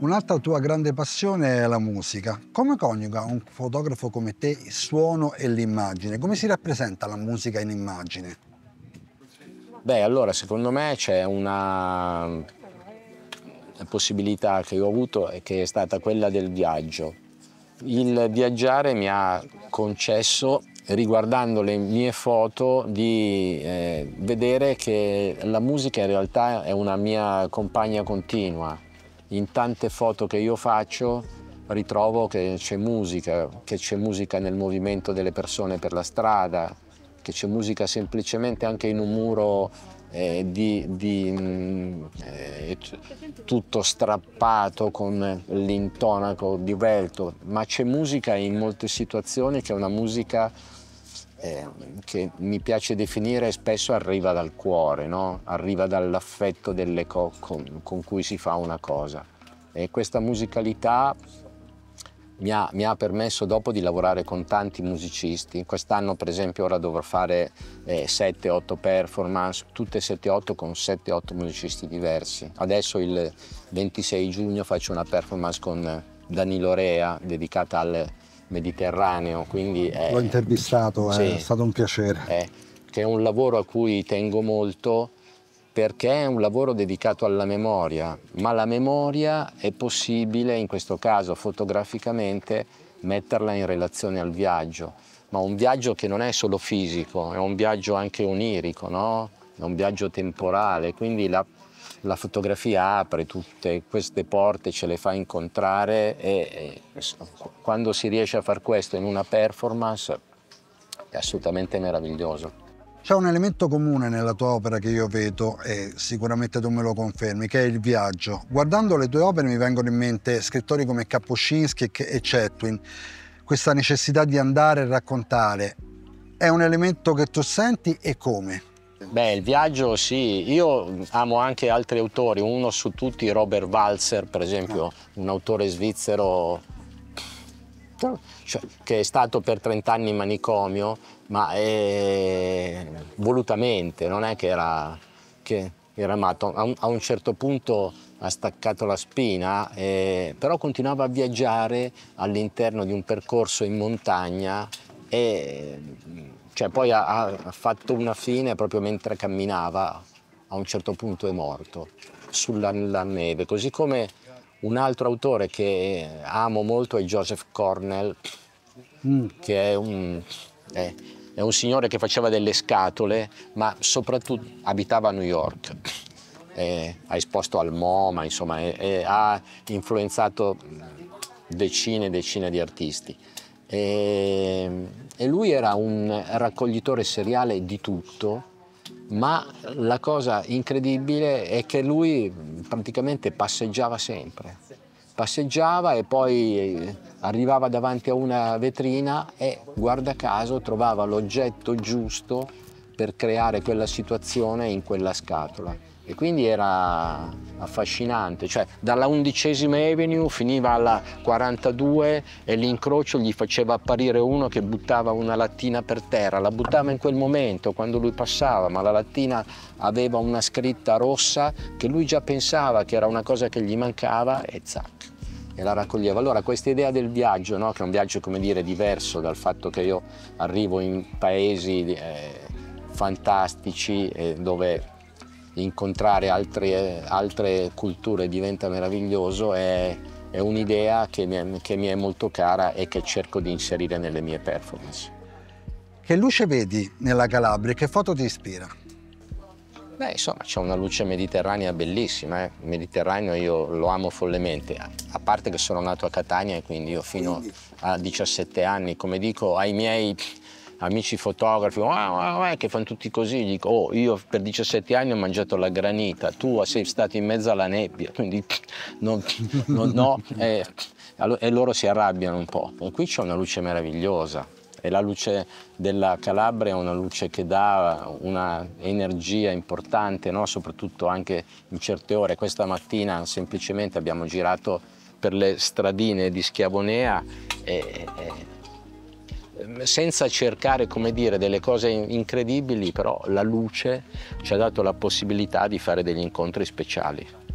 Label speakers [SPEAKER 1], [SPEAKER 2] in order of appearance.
[SPEAKER 1] Un'altra tua grande passione è la musica. Come coniuga un fotografo come te il suono e l'immagine? Come si rappresenta la musica in immagine?
[SPEAKER 2] Beh, allora, secondo me c'è una possibilità che ho avuto e che è stata quella del viaggio. Il viaggiare mi ha concesso, riguardando le mie foto, di eh, vedere che la musica in realtà è una mia compagna continua, in tante foto che io faccio ritrovo che c'è musica, che c'è musica nel movimento delle persone per la strada, che c'è musica semplicemente anche in un muro eh, di, di mh, mm, eh, tutto strappato con l'intonaco di Velto, ma c'è musica in molte situazioni che è una musica eh, che mi piace definire spesso arriva dal cuore, no? arriva dall'affetto co- con, con, cui si fa una cosa. E questa musicalità mi ha, mi ha, permesso dopo di lavorare con tanti musicisti. Quest'anno per esempio ora dovrò fare eh, 7-8 performance, tutte 7-8 con 7-8 musicisti diversi. Adesso il 26 giugno faccio una performance con Danilo Rea dedicata al mediterraneo. Quindi è, L'ho
[SPEAKER 1] intervistato, sì, è stato un piacere. È,
[SPEAKER 2] che è un lavoro a cui tengo molto perché è un lavoro dedicato alla memoria, ma la memoria è possibile, in questo caso fotograficamente, metterla in relazione al viaggio, ma un viaggio che non è solo fisico, è un viaggio anche onirico, no? è un viaggio temporale, quindi la la fotografia apre tutte queste porte, ce le fa incontrare e, e quando si riesce a far questo in una performance è assolutamente meraviglioso.
[SPEAKER 1] C'è un elemento comune nella tua opera che io vedo e sicuramente tu me lo confermi, che è il viaggio. Guardando le tue opere mi vengono in mente scrittori come Kapuscinski e Chetwin, questa necessità di andare e raccontare. È un elemento che tu senti e come?
[SPEAKER 2] Beh, il viaggio sì, io amo anche altri autori, uno su tutti, Robert Walzer, per esempio, un autore svizzero cioè, che è stato per 30 anni in manicomio, ma è... volutamente, non è che era, che era matto. A un, a un certo punto ha staccato la spina, eh, però continuava a viaggiare all'interno di un percorso in montagna e cioè, poi ha, ha fatto una fine proprio mentre camminava, a un certo punto è morto sulla neve, così come un altro autore che amo molto è Joseph Cornell, mm. che è un, è, è un, signore che faceva delle scatole, ma soprattutto abitava a New York. È, ha esposto al MoMA, insomma, ha influenzato decine e decine di artisti. E, ehm, e lui era un raccoglitore seriale di tutto, ma la cosa incredibile è che lui praticamente passeggiava sempre. Passeggiava e poi eh, arrivava davanti a una vetrina e guarda caso trovava l'oggetto giusto per creare quella situazione in quella scatola e quindi era affascinante, cioè dalla undicesima Avenue finiva alla 42 e l'incrocio gli faceva apparire uno che buttava una lattina per terra, la buttava in quel momento quando lui passava, ma la lattina aveva una scritta rossa che lui già pensava che era una cosa che gli mancava e zac e la raccoglieva. Allora questa idea del viaggio, no? che è un viaggio come dire diverso dal fatto che io arrivo in paesi eh, fantastici eh, dove incontrare altre, altre culture diventa meraviglioso è, è un'idea che, che mi è molto cara e che cerco di inserire nelle mie performance.
[SPEAKER 1] Che luce vedi nella Calabria? Che foto ti ispira?
[SPEAKER 2] Beh, insomma, c'è una luce mediterranea bellissima. Eh? Il Mediterraneo io lo amo follemente, a parte che sono nato a Catania e quindi io fino quindi. a 17 anni, come dico ai miei amici fotografi, ah, ah, ah, eh, che fanno tutti così, dico, oh, io per 17 anni ho mangiato la granita, tu ah, sei stato in mezzo alla nebbia, quindi non, non no, e, eh, e loro si arrabbiano un po'. qui c'è una luce meravigliosa, e la luce della Calabria è una luce che dà un'energia importante, no? soprattutto anche in certe ore. Questa mattina semplicemente abbiamo girato per le stradine di Schiavonea e, e senza cercare come dire, delle cose incredibili, però la luce ci ha dato la possibilità di fare degli incontri speciali.